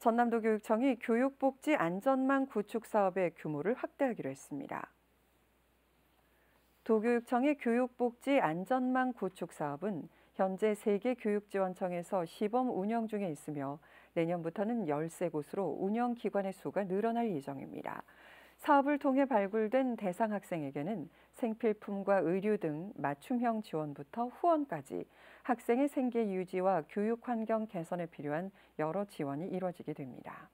전남도 교육청이 교육복지 안전망 구축 사업의 규모를 확대하기로 했습니다. 도교육청의 교육복지 안전망 구축 사업은 현재 세계교육지원청에서 시범 운영 중에 있으며 내년부터는 13곳으로 운영기관의 수가 늘어날 예정입니다. 사업을 통해 발굴된 대상 학생에게는 생필품과 의류 등 맞춤형 지원부터 후원까지 학생의 생계 유지와 교육 환경 개선에 필요한 여러 지원이 이루어지게 됩니다.